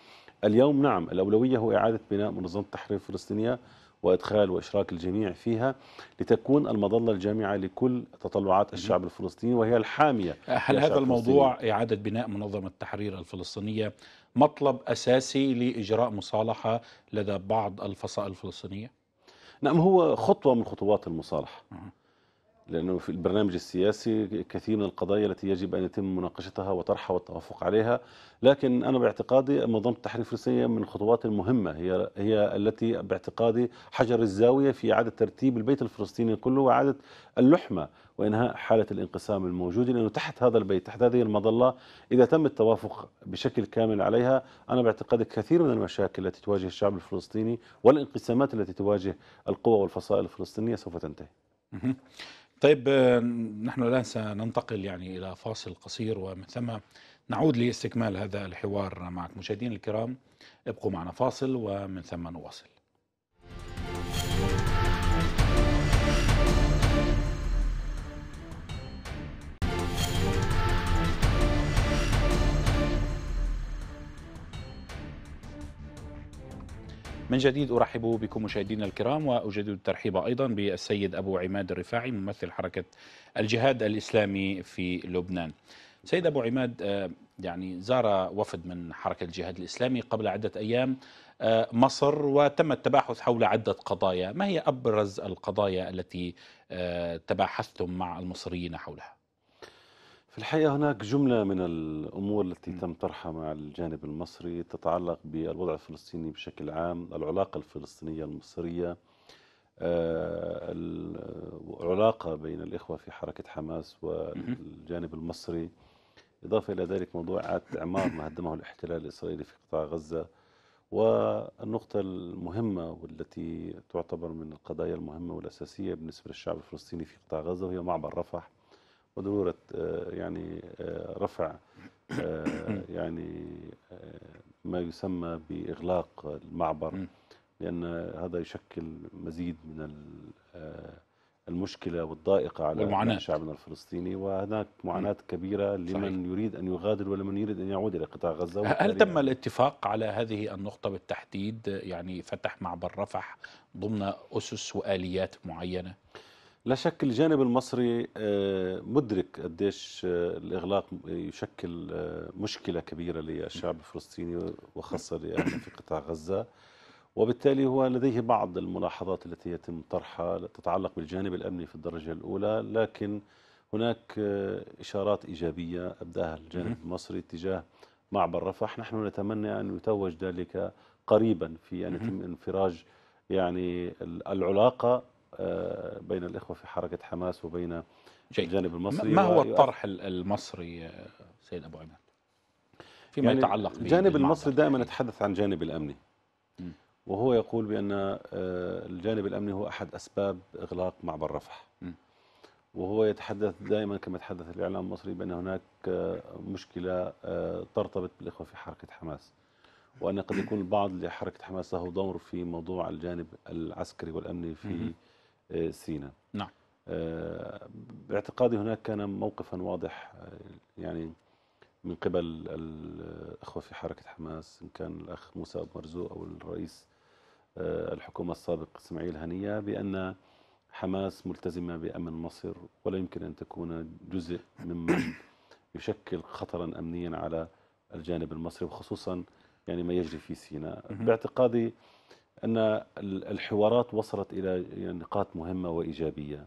اليوم نعم الأولوية هو إعادة بناء منظمة التحرير الفلسطينية وإدخال وإشراك الجميع فيها لتكون المظلة الجامعة لكل تطلعات الشعب الفلسطيني وهي الحامية آه، هل هذا الموضوع
إعادة بناء منظمة التحرير الفلسطينية مطلب أساسي لإجراء مصالحة لدى بعض الفصائل
الفلسطينية؟ نعم هو خطوة من خطوات المصالحة لأنه في البرنامج السياسي كثير من القضايا التي يجب أن يتم مناقشتها وطرحها والتوافق عليها لكن أنا باعتقادي منظمة التحرير الفلسطينية من الخطوات المهمة هي, هي التي باعتقادي حجر الزاوية في إعادة ترتيب البيت الفلسطيني كله وإعادة اللحمة وإنهاء حالة الانقسام الموجودة لأنه تحت هذا البيت تحت هذه المظلة إذا تم التوافق بشكل كامل عليها أنا باعتقادي كثير من المشاكل التي تواجه الشعب الفلسطيني والانقسامات التي تواجه القوى والفصائل الفلسطينية سوف تنتهي طيب
نحن الآن سننتقل يعني إلى فاصل قصير ومن ثم نعود لاستكمال هذا الحوار معك مشاهدين الكرام ابقوا معنا فاصل ومن ثم نواصل من جديد أرحب بكم مشاهدينا الكرام وأجدد الترحيب أيضا بالسيد أبو عماد الرفاعي ممثل حركة الجهاد الإسلامي في لبنان سيد أبو عماد آه، يعني زار وفد من حركة الجهاد الإسلامي قبل عدة أيام آه، مصر وتم التباحث حول عدة قضايا ما هي أبرز القضايا التي آه، تباحثتم مع المصريين
حولها؟ في الحقيقة هناك جملة من الأمور التي م. تم طرحها مع الجانب المصري تتعلق بالوضع الفلسطيني بشكل عام العلاقة الفلسطينية المصرية آه، العلاقة بين الإخوة في حركة حماس والجانب المصري إضافة إلى ذلك موضوع إعادة إعمار ما هدمه الاحتلال الإسرائيلي في قطاع غزة والنقطة المهمة والتي تعتبر من القضايا المهمة والأساسية بالنسبة للشعب الفلسطيني في قطاع غزة وهي معبر رفح وضروره آه، يعني آه، رفع آه، يعني ما يسمى باغلاق المعبر لان هذا يشكل مزيد من المشكله والضائقه على والمعاناة. شعبنا الفلسطيني وهناك معاناه كبيره لمن صحيح. يريد ان يغادر ولمن يريد ان يعود الى قطاع غزه هل تم يعني
الاتفاق على هذه النقطه بالتحديد يعني فتح معبر رفح ضمن اسس واليات معينه
لا شك الجانب المصري آه، مدرك قديش آه، الإغلاق يشكل آه، مشكلة كبيرة للشعب الفلسطيني وخاصة لأهل في قطاع غزة وبالتالي هو لديه بعض الملاحظات التي يتم طرحها تتعلق بالجانب الأمني في الدرجة الأولى لكن هناك إشارات إيجابية أبداها الجانب المصري تجاه معبر رفح نحن نتمنى أن يتوج ذلك قريبا في أن يتم انفراج يعني العلاقة آه، بين الإخوة في حركة حماس وبين جيد. الجانب المصري ما هو الطرح
المصري آه، سيد أبو عماد فيما يعني يتعلق الجانب المصري
دائما يتحدث عن الجانب الأمني وهو يقول بأن آه، الجانب الأمني هو أحد أسباب إغلاق معبر رفح وهو يتحدث دائما كما يتحدث الإعلام المصري بأن هناك مشكلة ترتبط بالإخوة في حركة حماس وأن قد يكون البعض لحركة حماس له دور في موضوع الجانب العسكري والأمني في م. آه، سينا نعم آه، باعتقادي هناك كان موقفا واضح آه، يعني من قبل الأخوة في حركة حماس إن كان الأخ موسى أبو مرزوق أو الرئيس الحكومة السابق إسماعيل هنية بأن حماس ملتزمة بأمن مصر ولا يمكن أن تكون جزء ممن يشكل خطرا أمنيا على الجانب المصري وخصوصا يعني ما يجري في سيناء باعتقادي أن الحوارات وصلت إلى نقاط مهمة وإيجابية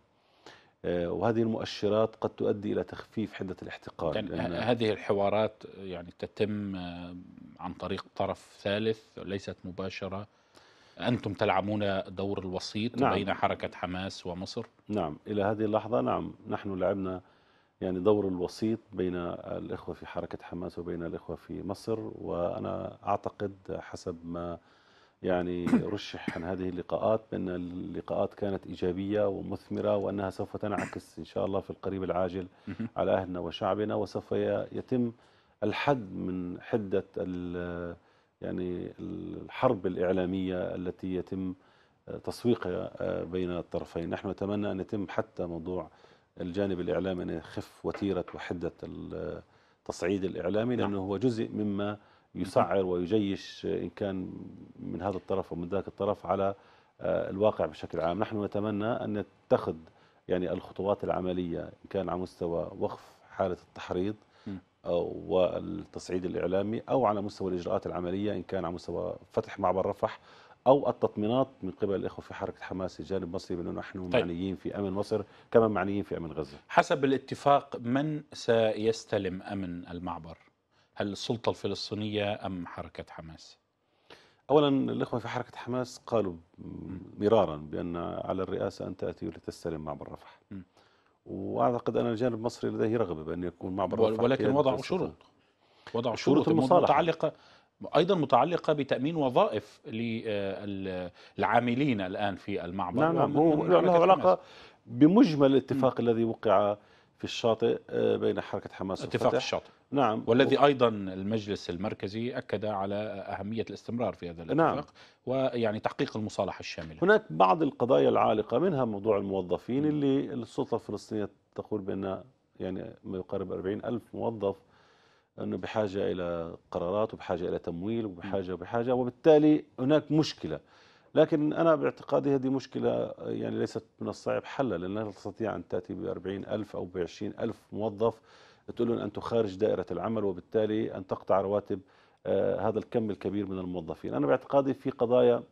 آه، وهذه المؤشرات قد تؤدي إلى تخفيف حدة الاحتقار يعني لأن هذه الحوارات يعني تتم آه،
عن طريق طرف ثالث ليست مباشرة أنتم تلعبون دور الوسيط نعم. بين حركة حماس ومصر
نعم إلى هذه اللحظة نعم نحن لعبنا يعني دور الوسيط بين الإخوة في حركة حماس وبين الإخوة في مصر وأنا أعتقد حسب ما يعني رشح عن هذه اللقاءات بأن اللقاءات كانت إيجابية ومثمرة وأنها سوف تنعكس إن شاء الله في القريب العاجل على أهلنا وشعبنا وسوف يتم الحد من حدة يعني الحرب الإعلامية التي يتم تسويقها آه، بين الطرفين نحن نتمنى أن يتم حتى موضوع الجانب الإعلامي أن يخف وتيرة وحدة التصعيد الإعلامي نعم. لأنه هو جزء مما يسعر ويجيش إن كان من هذا الطرف ومن ذاك الطرف على آه، الواقع بشكل عام نحن نتمنى أن نتخذ يعني الخطوات العملية إن كان على مستوى وقف حالة التحريض والتصعيد الإعلامي أو على مستوى الإجراءات العملية إن كان على مستوى فتح معبر رفح أو التطمينات من قبل الإخوة في حركة حماس الجانب المصري بأنه نحن طيب. معنيين في أمن مصر كما معنيين في أمن غزة حسب
الاتفاق من سيستلم أمن المعبر؟ السلطة الفلسطينية أم حركة حماس؟
اولا الاخوه في حركه حماس قالوا مرارا بان على الرئاسه ان تاتي لتستلم معبر رفح. واعتقد ان الجانب المصري لديه رغبه بان يكون معبر رفح ولكن وضعوا شروط
وضعوا شروط متعلقه ايضا متعلقه بتامين وظائف للعاملين آه، الان في
المعبر نعم نعم هو له علاقه بمجمل الاتفاق م. الذي وقع في الشاطئ آه، بين حركة حماس اتفاق وفتح. الشاطئ
نعم والذي أيضا المجلس المركزي أكد على أهمية الاستمرار في هذا الاتفاق نعم. ويعني تحقيق المصالحة الشاملة
هناك بعض القضايا العالقة منها موضوع الموظفين م. اللي السلطة الفلسطينية تقول بأن يعني ما يقارب 40 ألف موظف أنه بحاجة إلى قرارات وبحاجة إلى تمويل وبحاجة وبحاجة وبالتالي هناك مشكلة لكن أنا باعتقادي هذه مشكلة يعني ليست من الصعب حلها لأن لا تستطيع أن تأتي ب ألف أو ب ألف موظف تقول لهم أنتم خارج دائرة العمل وبالتالي أن تقطع رواتب آه، هذا الكم الكبير من الموظفين أنا باعتقادي في قضايا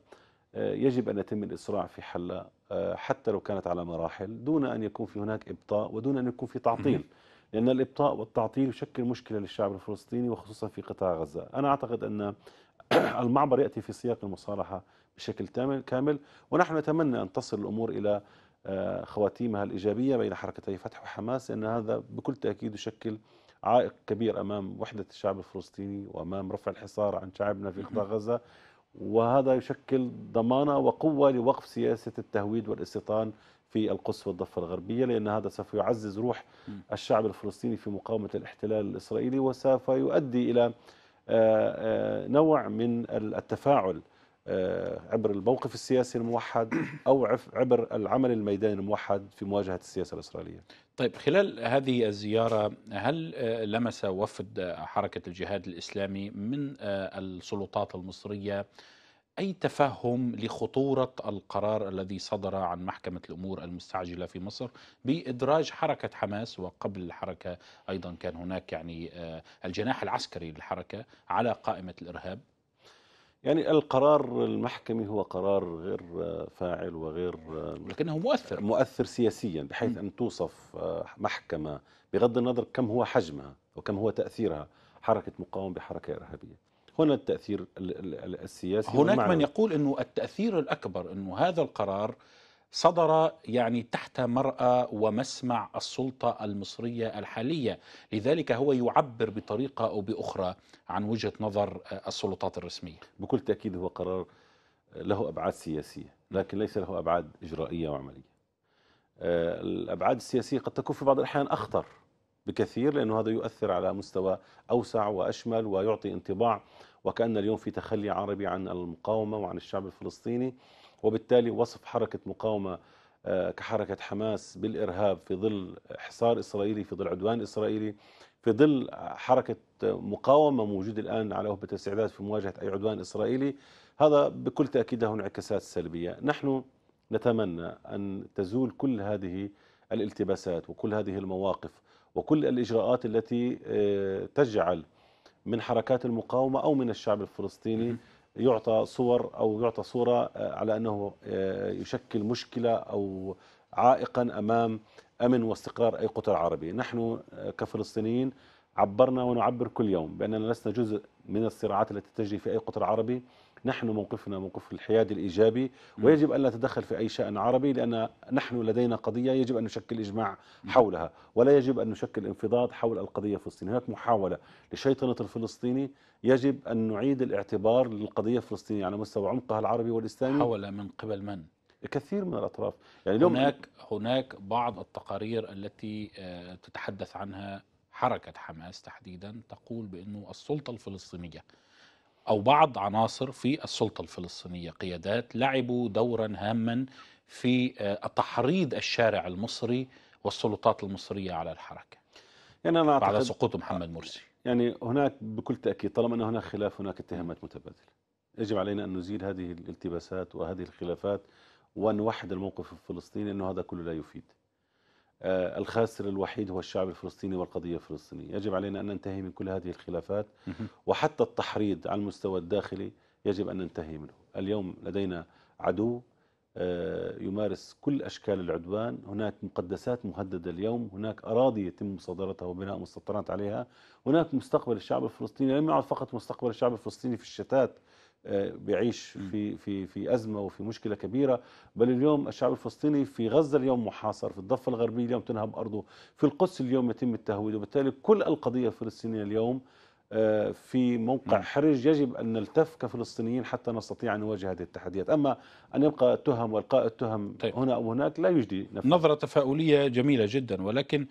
آه، يجب أن يتم الإسراع في حلها آه، حتى لو كانت على مراحل دون أن يكون في هناك إبطاء ودون أن يكون في تعطيل لأن الإبطاء والتعطيل يشكل مشكلة للشعب الفلسطيني وخصوصا في قطاع غزة أنا أعتقد أن المعبر يأتي في سياق المصالحة بشكل كامل ونحن نتمنى أن تصل الأمور إلى آه، خواتيمها الإيجابية بين حركتي فتح وحماس لأن هذا بكل تأكيد يشكل عائق كبير أمام وحدة الشعب الفلسطيني وأمام رفع الحصار عن شعبنا في قطاع غزة وهذا يشكل ضمانة وقوة لوقف سياسة التهويد والاستيطان في القدس والضفة الغربية لأن هذا سوف يعزز روح الشعب الفلسطيني في مقاومة الاحتلال الإسرائيلي وسوف يؤدي إلى آه، آه، نوع من التفاعل آه، عبر الموقف السياسي الموحد أو عبر العمل الميداني الموحد في مواجهة السياسة الإسرائيلية
طيب خلال هذه الزيارة هل آه، لمس وفد آه، حركة الجهاد الإسلامي من السلطات المصرية أي تفهم لخطورة القرار الذي صدر عن محكمة الأمور المستعجلة في مصر بإدراج حركة حماس وقبل الحركة أيضا كان هناك يعني الجناح العسكري للحركة على قائمة الإرهاب
يعني القرار المحكمي هو قرار غير آه، فاعل وغير آه، لكنه مؤثر مؤثر سياسيا بحيث ان توصف آه، محكمه بغض النظر كم هو حجمها وكم هو تاثيرها حركه مقاومه بحركه ارهابيه هنا التأثير السياسي هناك من
يقول أنه التأثير الأكبر أنه هذا القرار صدر يعني تحت مرأى ومسمع السلطة المصرية الحالية لذلك هو يعبر بطريقة أو بأخرى عن وجهة
نظر آه، السلطات الرسمية بكل تأكيد هو قرار آه، له أبعاد سياسية لكن ليس له أبعاد إجرائية وعملية آه، الأبعاد السياسية قد تكون في بعض الأحيان أخطر بكثير لأنه هذا يؤثر على مستوى أوسع وأشمل ويعطي انطباع وكأن اليوم في تخلي عربي عن المقاومة وعن الشعب الفلسطيني وبالتالي وصف حركة مقاومة آه، كحركة حماس بالإرهاب في ظل حصار إسرائيلي في ظل عدوان إسرائيلي في ظل حركة مقاومة موجودة الآن على أهبة الاستعداد في مواجهة أي عدوان إسرائيلي هذا بكل تأكيد له انعكاسات سلبية نحن نتمنى أن تزول كل هذه الالتباسات وكل هذه المواقف وكل الإجراءات التي آه، تجعل من حركات المقاومة أو من الشعب الفلسطيني يعطى صور أو يعطى صورة آه، على أنه آه، يشكل مشكلة أو عائقا أمام أمن واستقرار أي قطر عربي نحن آه، كفلسطينيين عبرنا ونعبر كل يوم بأننا لسنا جزء من الصراعات التي تجري في أي قطر عربي نحن موقفنا موقف الحياد الإيجابي ويجب أن لا نتدخل في أي شأن عربي لأن نحن لدينا قضية يجب أن نشكل إجماع حولها ولا يجب أن نشكل انفضاض حول القضية الفلسطينية هناك محاولة لشيطنة الفلسطيني يجب أن نعيد الاعتبار للقضية الفلسطينية على مستوى عمقها العربي والإسلامي حول من قبل من؟ كثير من الأطراف يعني هناك
هناك بعض التقارير التي آه، تتحدث عنها حركة حماس تحديدا تقول بأنه السلطة الفلسطينية أو بعض عناصر في السلطة الفلسطينية قيادات لعبوا دورا هاما في آه، تحريض الشارع المصري والسلطات المصرية على
الحركة يعني أنا أعتقد بعد سقوط
محمد مرسي
يعني هناك بكل تأكيد طالما أن هناك خلاف هناك اتهامات متبادلة يجب علينا أن نزيل هذه الالتباسات وهذه الخلافات وأن نوحد الموقف الفلسطيني أنه هذا كله لا يفيد آه، الخاسر الوحيد هو الشعب الفلسطيني والقضية الفلسطينية يجب علينا أن ننتهي من كل هذه الخلافات وحتى التحريض على المستوى الداخلي يجب أن ننتهي منه اليوم لدينا عدو آه، يمارس كل أشكال العدوان هناك مقدسات مهددة اليوم هناك أراضي يتم مصادرتها وبناء مسطرات عليها هناك مستقبل الشعب الفلسطيني لم يعد فقط مستقبل الشعب الفلسطيني في الشتات بيعيش في في في ازمه وفي مشكله كبيره بل اليوم الشعب الفلسطيني في غزه اليوم محاصر في الضفه الغربيه اليوم تنهب ارضه في القدس اليوم يتم التهويد وبالتالي كل القضيه الفلسطينيه اليوم آه، في موقع حرج يجب ان نلتف كفلسطينيين حتى نستطيع ان نواجه هذه التحديات، اما ان يبقى التهم والقاء التهم طيب. هنا او هناك لا يجدي نفع. نظره تفاؤليه جميله جدا ولكن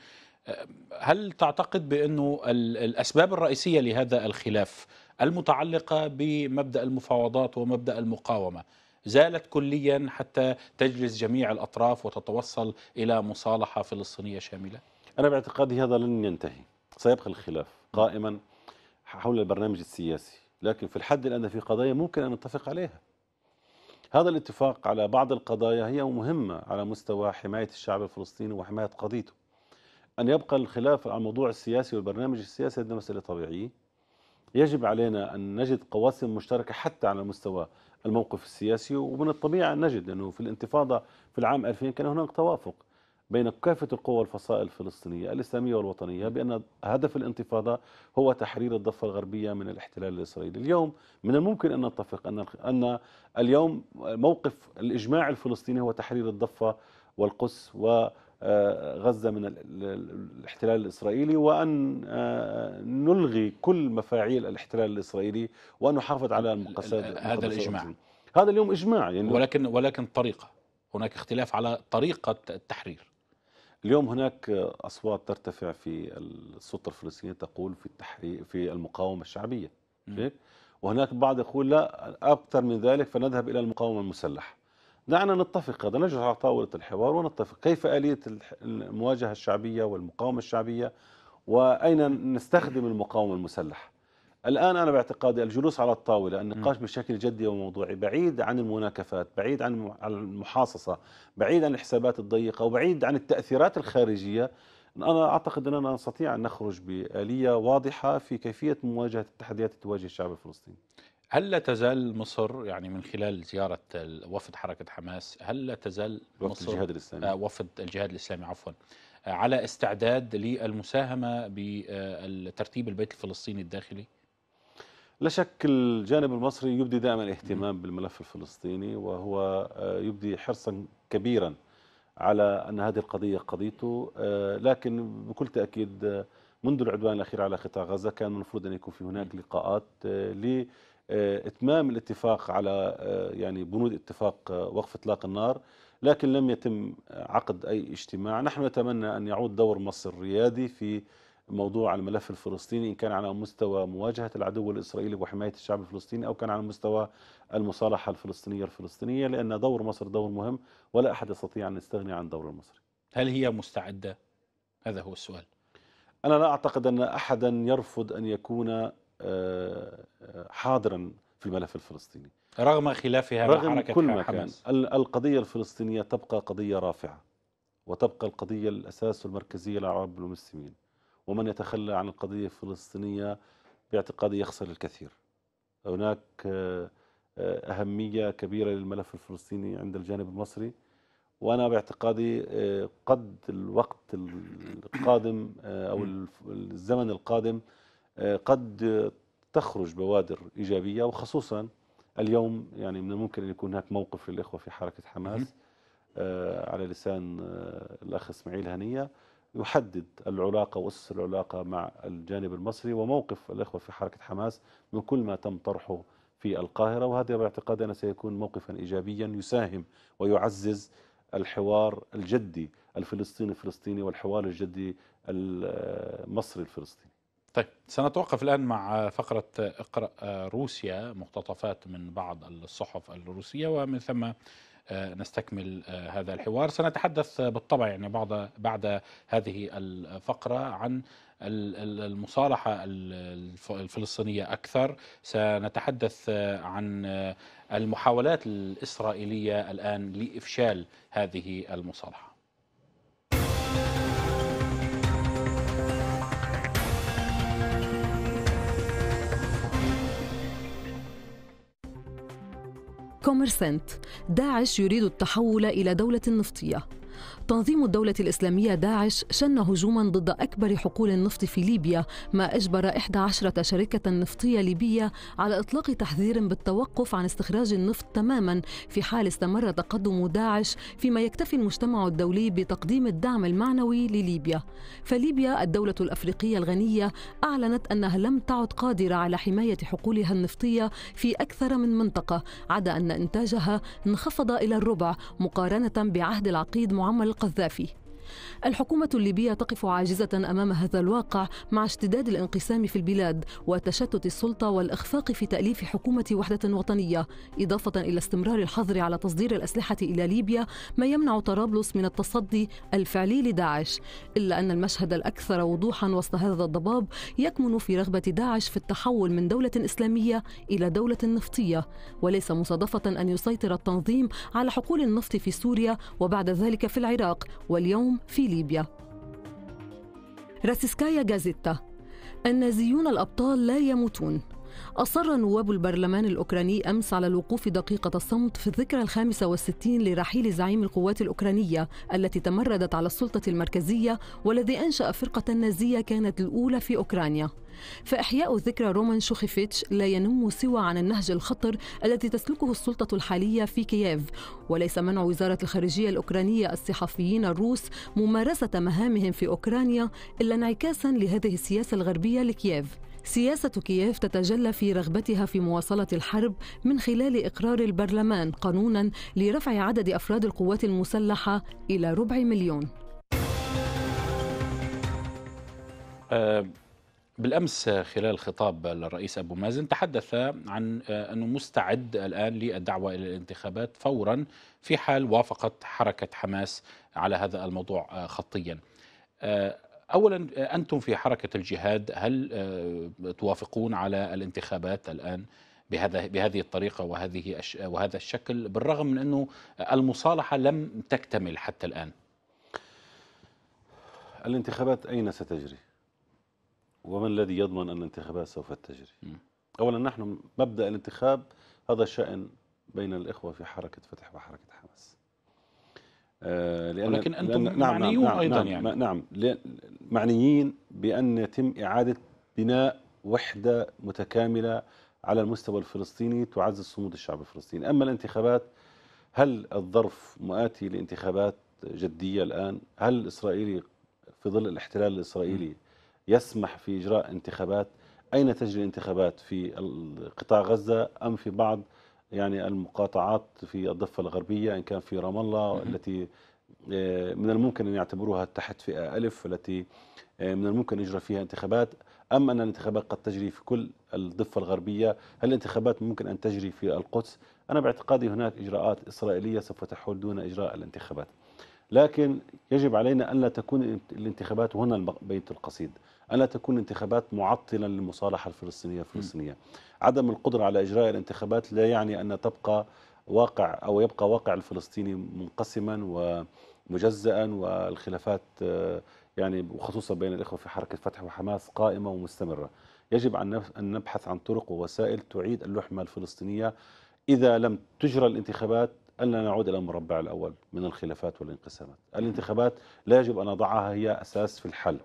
آه، هل تعتقد بانه الاسباب الرئيسيه لهذا الخلاف المتعلقة بمبدأ المفاوضات ومبدأ المقاومة زالت كليا حتى تجلس جميع الأطراف وتتوصل إلى مصالحة فلسطينية شاملة
أنا باعتقادي هذا لن ينتهي سيبقى الخلاف قائما حول البرنامج السياسي لكن في الحد الأدنى في قضايا ممكن أن نتفق عليها هذا الاتفاق على بعض القضايا هي مهمة على مستوى حماية الشعب الفلسطيني وحماية قضيته أن يبقى الخلاف على الموضوع السياسي والبرنامج السياسي هذا مسألة طبيعية يجب علينا أن نجد قواسم مشتركة حتى على مستوى الموقف السياسي ومن الطبيعي أن نجد أنه في الانتفاضة في العام 2000 كان هناك توافق بين كافة القوى والفصائل الفلسطينية الإسلامية والوطنية بأن هدف الانتفاضة هو تحرير الضفة الغربية من الاحتلال الإسرائيلي اليوم من الممكن أن نتفق أن أن اليوم موقف الإجماع الفلسطيني هو تحرير الضفة والقدس و غزة من الاحتلال الإسرائيلي وأن آه، نلغي كل مفاعيل الاحتلال الإسرائيلي وأن نحافظ على المقصد هذا الإجماع هذا اليوم إجماع يعني ولكن
ولكن طريقة هناك اختلاف على طريقة التحرير
اليوم هناك أصوات ترتفع في السلطة الفلسطينية تقول في التحرير في المقاومة الشعبية وهناك بعض يقول لا أكثر من ذلك فنذهب إلى المقاومة المسلحة دعنا نتفق هذا نجلس على طاولة الحوار ونتفق كيف آلية المواجهة الشعبية والمقاومة الشعبية وأين نستخدم المقاومة المسلحة الآن أنا باعتقادي الجلوس على الطاولة النقاش بشكل جدي وموضوعي بعيد عن المناكفات بعيد عن المحاصصة بعيد عن الحسابات الضيقة وبعيد عن التأثيرات الخارجية أنا أعتقد أننا نستطيع أن نخرج بآلية واضحة في كيفية مواجهة التحديات التي تواجه الشعب الفلسطيني
هل لا تزال مصر يعني من خلال زيارة وفد حركة حماس هل لا تزال مصر وفد الجهاد الإسلامي آه، وفد الجهاد الإسلامي عفوا آه، على استعداد للمساهمة بترتيب آه، البيت الفلسطيني الداخلي؟
لا شك الجانب المصري يبدي دائما اهتمام بالملف الفلسطيني وهو يبدي حرصا كبيرا على أن هذه القضية قضيته لكن بكل تأكيد منذ العدوان الأخير على قطاع غزة كان المفروض أن يكون في هناك لقاءات ل آه، اتمام الاتفاق على آه، يعني بنود اتفاق آه، وقف اطلاق النار لكن لم يتم عقد اي اجتماع، نحن نتمنى ان يعود دور مصر ريادي في موضوع الملف الفلسطيني ان كان على مستوى مواجهه العدو الاسرائيلي وحمايه الشعب الفلسطيني او كان على مستوى المصالحه الفلسطينيه الفلسطينيه لان دور مصر دور مهم ولا احد يستطيع ان يستغني عن دور المصري. هل هي مستعده؟ هذا هو السؤال. انا لا اعتقد ان احدا يرفض ان يكون آه، حاضرا في الملف الفلسطيني
رغم خلافها رغم مع حركة كل ما كان
القضية الفلسطينية تبقى قضية رافعة وتبقى القضية الأساس والمركزية للعرب والمسلمين ومن يتخلى عن القضية الفلسطينية باعتقادي يخسر الكثير هناك آه، آه، أهمية كبيرة للملف الفلسطيني عند الجانب المصري وأنا باعتقادي قد الوقت القادم أو الزمن القادم قد تخرج بوادر إيجابية وخصوصا اليوم يعني من الممكن أن يكون هناك موقف للإخوة في حركة حماس آه، على لسان آه، الأخ إسماعيل هنية يحدد العلاقة وأسس العلاقة مع الجانب المصري وموقف الإخوة في حركة حماس من كل ما تم طرحه في القاهرة وهذا باعتقادي أنا سيكون موقفا إيجابيا يساهم ويعزز الحوار الجدي الفلسطيني الفلسطيني والحوار الجدي المصري الفلسطيني
طيب سنتوقف الآن مع فقرة اقرأ روسيا مقتطفات من بعض الصحف الروسية ومن ثم آه، نستكمل آه، هذا الحوار سنتحدث بالطبع يعني بعد بعد هذه الفقرة عن المصالحة الفلسطينية أكثر سنتحدث آه، عن المحاولات الإسرائيلية الآن لإفشال هذه المصالحة
كوميرسنت داعش يريد التحول إلى دولة نفطية تنظيم الدولة الإسلامية داعش شن هجوما ضد أكبر حقول النفط في ليبيا ما أجبر 11 شركة نفطية ليبية على إطلاق تحذير بالتوقف عن استخراج النفط تماما في حال استمر تقدم داعش فيما يكتفي المجتمع الدولي بتقديم الدعم المعنوي لليبيا فليبيا الدولة الأفريقية الغنية أعلنت أنها لم تعد قادرة على حماية حقولها النفطية في أكثر من منطقة عدا أن إنتاجها انخفض إلى الربع مقارنة بعهد العقيد معمر القذافي الحكومة الليبية تقف عاجزة أمام هذا الواقع مع اشتداد الانقسام في البلاد وتشتت السلطة والإخفاق في تأليف حكومة وحدة وطنية إضافة إلى استمرار الحظر على تصدير الأسلحة إلى ليبيا ما يمنع طرابلس من التصدي الفعلي لداعش إلا أن المشهد الأكثر وضوحا وسط هذا الضباب يكمن في رغبة داعش في التحول من دولة إسلامية إلى دولة نفطية وليس مصادفة أن يسيطر التنظيم على حقول النفط في سوريا وبعد ذلك في العراق واليوم في ليبيا راسيسكايا جازيتا النازيون الأبطال لا يموتون أصر نواب البرلمان الأوكراني أمس على الوقوف دقيقة الصمت في الذكرى الخامسة والستين لرحيل زعيم القوات الأوكرانية التي تمردت على السلطة المركزية والذي أنشأ فرقة نازية كانت الأولى في أوكرانيا فإحياء ذكرى رومان شوخيفيتش لا ينم سوى عن النهج الخطر الذي تسلكه السلطة الحالية في كييف وليس منع وزارة الخارجية الأوكرانية الصحفيين الروس ممارسة مهامهم في أوكرانيا إلا انعكاسا لهذه السياسة الغربية لكييف سياسة كييف تتجلى في رغبتها في مواصلة الحرب من خلال إقرار البرلمان قانونا لرفع عدد أفراد القوات المسلحة إلى ربع مليون.
آه، بالامس خلال خطاب للرئيس ابو مازن تحدث عن آه، انه مستعد الان للدعوه الى الانتخابات فورا في حال وافقت حركه حماس على هذا الموضوع آه، خطيا. آه، اولا انتم في حركه الجهاد هل توافقون على الانتخابات الان؟ بهذا بهذه الطريقة وهذه وهذا الشكل بالرغم من أنه المصالحة
لم تكتمل حتى الآن الانتخابات أين ستجري؟ وما الذي يضمن أن الانتخابات سوف تجري أولا نحن مبدأ الانتخاب هذا شأن بين الإخوة في حركة فتح وحركة حماس آه، لأن ولكن أنتم لأن نعم،, نعم معنيون نعم أيضا نعم يعني نعم معنيين بأن يتم إعادة بناء وحدة متكاملة على المستوى الفلسطيني تعزز صمود الشعب الفلسطيني أما الانتخابات هل الظرف مآتي لانتخابات جدية الآن هل الإسرائيلي في ظل الاحتلال الإسرائيلي م. يسمح في إجراء انتخابات أين تجري الانتخابات في قطاع غزة أم في بعض يعني المقاطعات في الضفة الغربية إن كان في رام الله التي آه، من الممكن أن يعتبروها تحت فئة ألف والتي آه، من الممكن يجرى فيها انتخابات أم أن الانتخابات قد تجري في كل الضفة الغربية هل الانتخابات ممكن أن تجري في القدس أنا باعتقادي هناك إجراءات إسرائيلية سوف تحول دون إجراء الانتخابات لكن يجب علينا ألا تكون الانتخابات وهنا بيت القصيد ألا تكون انتخابات معطلا للمصالحة الفلسطينية الفلسطينية عدم القدرة على إجراء الانتخابات لا يعني أن تبقى واقع أو يبقى واقع الفلسطيني منقسما ومجزئا والخلافات آه، يعني وخصوصا بين الإخوة في حركة فتح وحماس قائمة ومستمرة يجب أن نبحث عن طرق ووسائل تعيد اللحمة الفلسطينية إذا لم تجرى الانتخابات أن نعود إلى المربع الأول من الخلافات والانقسامات الانتخابات لا يجب أن نضعها هي أساس في الحل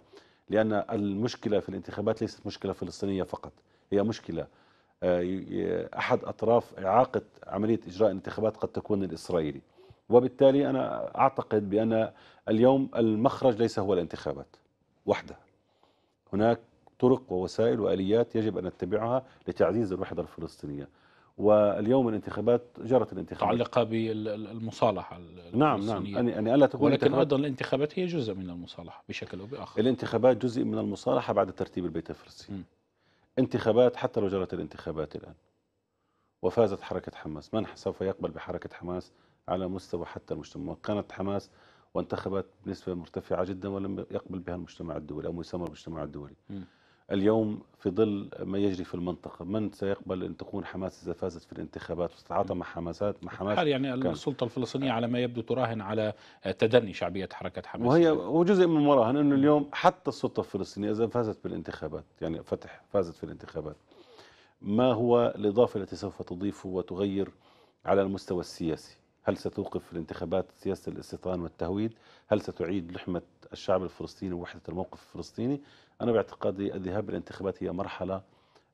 لأن المشكلة في الانتخابات ليست مشكلة فلسطينية فقط هي مشكلة آه، أحد أطراف إعاقة عملية إجراء الانتخابات قد تكون الإسرائيلي وبالتالي أنا أعتقد بأن اليوم المخرج ليس هو الانتخابات وحدها هناك طرق ووسائل وآليات يجب أن نتبعها لتعزيز الوحدة الفلسطينية واليوم الانتخابات جرت الانتخابات متعلقة
بالمصالحه
نعم نعم يعني ألا تكون ولكن أيضا
الانتخابات هي جزء من المصالحة بشكل أو بآخر
الانتخابات جزء من المصالحة بعد ترتيب البيت الفلسطيني انتخابات حتى لو جرت الانتخابات الآن وفازت حركة حماس من سوف يقبل بحركة حماس على مستوى حتى المجتمع كانت حماس وانتخبت بنسبة مرتفعة جدا ولم يقبل بها المجتمع الدولي أو ما يسمى المجتمع الدولي م. اليوم في ظل ما يجري في المنطقه، من سيقبل ان تكون حماس اذا فازت في الانتخابات وتتعاطى مع حماسات مع حماس يعني كان. السلطه
الفلسطينيه على ما يبدو تراهن على
تدني شعبيه حركه حماس وهي وجزء من مراهن انه اليوم حتى السلطه الفلسطينيه اذا فازت بالانتخابات يعني فتح فازت في الانتخابات ما هو الاضافه التي سوف تضيفه وتغير على المستوى السياسي؟ هل ستوقف في الانتخابات سياسه الاستيطان والتهويد؟ هل ستعيد لحمه الشعب الفلسطيني ووحدة الموقف الفلسطيني أنا باعتقادي الذهاب للانتخابات هي مرحلة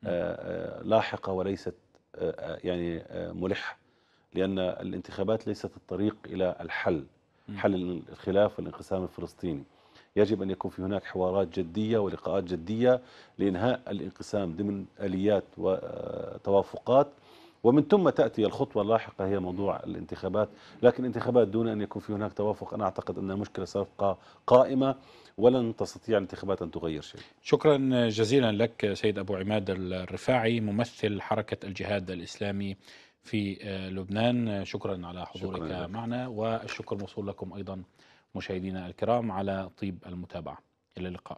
آه، آه، لاحقة وليست آه، يعني ملحة لأن الانتخابات ليست الطريق إلى الحل حل الخلاف والانقسام الفلسطيني يجب أن يكون في هناك حوارات جدية ولقاءات جدية لإنهاء الانقسام ضمن آليات وتوافقات ومن ثم تأتي الخطوة اللاحقة هي موضوع الانتخابات لكن انتخابات دون أن يكون في هناك توافق أنا أعتقد أن المشكلة ستبقى قائمة ولن تستطيع الانتخابات
أن تغير شيء شكرا جزيلا لك سيد أبو عماد الرفاعي ممثل حركة الجهاد الإسلامي في لبنان شكرا على حضورك شكرا معنا والشكر موصول لكم أيضا مشاهدينا الكرام على طيب المتابعة إلى اللقاء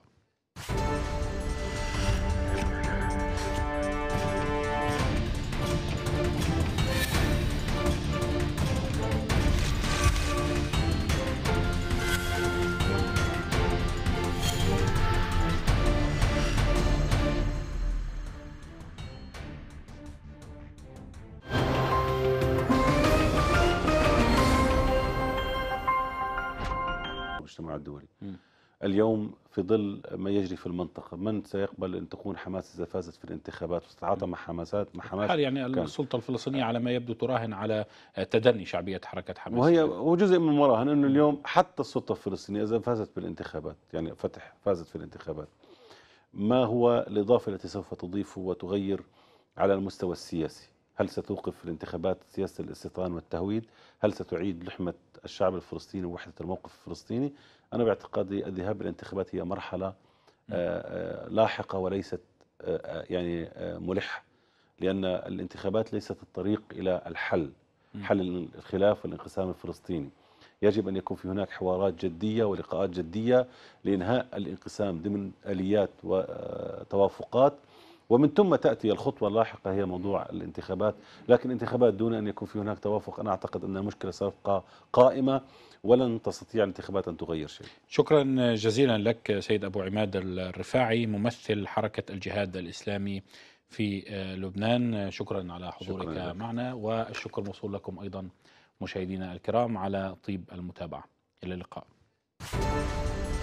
اليوم في ظل ما يجري في المنطقة من سيقبل أن تكون حماس إذا فازت في الانتخابات وتتعاطى مع حماسات مع حماس يعني كان. السلطة الفلسطينية على ما يبدو تراهن على تدني شعبية حركة حماس وهي وجزء من المراهن أنه اليوم حتى السلطة الفلسطينية إذا فازت بالانتخابات يعني فتح فازت في الانتخابات ما هو الإضافة التي سوف تضيفه وتغير على المستوى السياسي هل ستوقف الانتخابات سياسة الاستيطان والتهويد هل ستعيد لحمة الشعب الفلسطيني ووحدة الموقف الفلسطيني أنا باعتقادي الذهاب للانتخابات هي مرحلة آه، آه، لاحقة وليست آه، يعني ملحة لأن الانتخابات ليست الطريق إلى الحل حل الخلاف والانقسام الفلسطيني يجب أن يكون في هناك حوارات جدية ولقاءات جدية لإنهاء الانقسام ضمن آليات وتوافقات ومن ثم تأتي الخطوة اللاحقة هي موضوع الانتخابات لكن انتخابات دون أن يكون في هناك توافق أنا أعتقد أن المشكلة ستبقى قائمة ولن تستطيع الانتخابات أن تغير شيء شكرا جزيلا لك سيد أبو عماد
الرفاعي ممثل حركة الجهاد الإسلامي في آه، لبنان شكرا على حضورك شكرا معنا والشكر موصول لكم أيضا مشاهدينا الكرام على طيب المتابعة إلى اللقاء